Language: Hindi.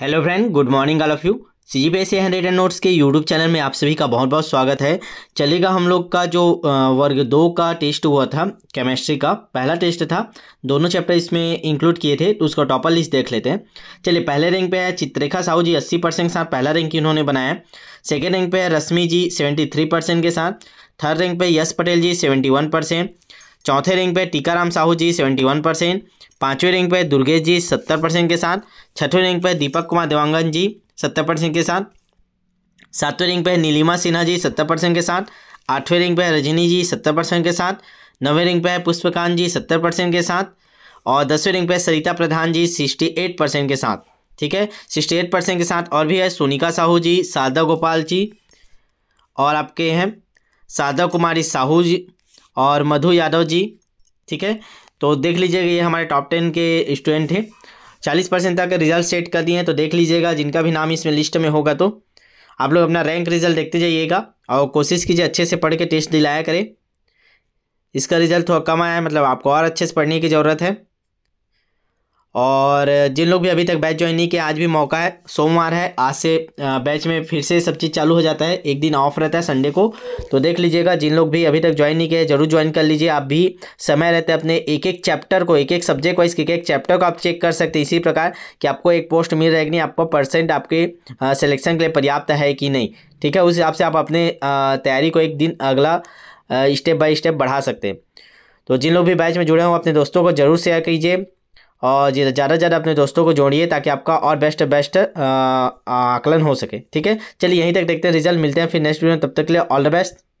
hello friend good morning all of you C G P S and notes के यूट्यूब चैनल में आप सभी का बहुत बहुत स्वागत है चलेगा हम लोग का जो वर्ग दो का टेस्ट हुआ था केमिस्ट्री का पहला टेस्ट था दोनों चैप्टर इसमें इंक्लूड किए थे तो उसका टॉपर लिस्ट देख लेते हैं चलिए पहले रैंक पे है चित्रेखा साहू जी अस्सी परसेंट के साथ पहला रैंक इन्होंने बनाया सेकेंड रैंक पे है Rashmi ji seventy three percent के साथ थर्ड रैंक पे Yash Patel ji seventy one percent चौथे रैंक पे Tikaram Sahu ji seventy one percent पाँचवें रैंक पे दुर्गेश जी सत्तर परसेंट के साथ छठवें रैंक पे दीपक कुमार देवांगन जी सत्तर परसेंट के साथ सातवें रैंक पे नीलिमा सिन्हा जी सत्तर परसेंट के साथ आठवें रैंक पे रजनी जी सत्तर परसेंट के साथ नवें रैंक पे है पुष्पकांत जी सत्तर परसेंट के साथ और दसवें रैंक पे Sarita Pradhan ji sixty eight percent के साथ ठीक है सिक्सटी एट परसेंट के साथ और भी है सोनिका साहू जी शारदा गोपाल जी और आपके हैं शारदा कुमारी साहू जी और मधु यादव जी ठीक है तो देख लीजिएगा ये हमारे टॉप टेन के स्टूडेंट हैं चालीस परसेंट तक रिजल्ट सेट कर दिए हैं तो देख लीजिएगा जिनका भी नाम इसमें लिस्ट में होगा तो आप लोग अपना रैंक रिजल्ट देखते जाइएगा और कोशिश कीजिए अच्छे से पढ़ के टेस्ट दिलाया करें इसका रिजल्ट थोड़ा कम आया है मतलब आपको और अच्छे से पढ़ने की ज़रूरत है और जिन लोग भी अभी तक बैच ज्वाइन नहीं किया आज भी मौका है सोमवार है आज से बैच में फिर से सब चीज़ चालू हो जाता है एक दिन ऑफ रहता है संडे को तो देख लीजिएगा जिन लोग भी अभी तक ज्वाइन नहीं किया जरूर ज्वाइन कर लीजिए आप भी समय रहते अपने एक एक चैप्टर को एक एक सब्जेक्ट वाइज एक एक चैप्टर को आप चेक कर सकते हैं इसी प्रकार कि आपको एक पोस्ट मिल रहेगी नहीं आपको परसेंट आपके सिलेक्शन के लिए पर्याप्त है कि नहीं ठीक है उस हिसाब से आप अपने तैयारी को एक दिन अगला स्टेप बाय स्टेप बढ़ा सकते हैं तो जिन लोग भी बैच में जुड़े हों अपने दोस्तों को जरूर शेयर कीजिए और ज़्यादा से ज़्यादा अपने दोस्तों को जोड़िए ताकि आपका और बेस्ट बेस्ट आकलन हो सके ठीक है चलिए यहीं तक देखते हैं रिजल्ट मिलते हैं फिर नेक्स्ट वीडियो में तब तक के लिए ऑल द बेस्ट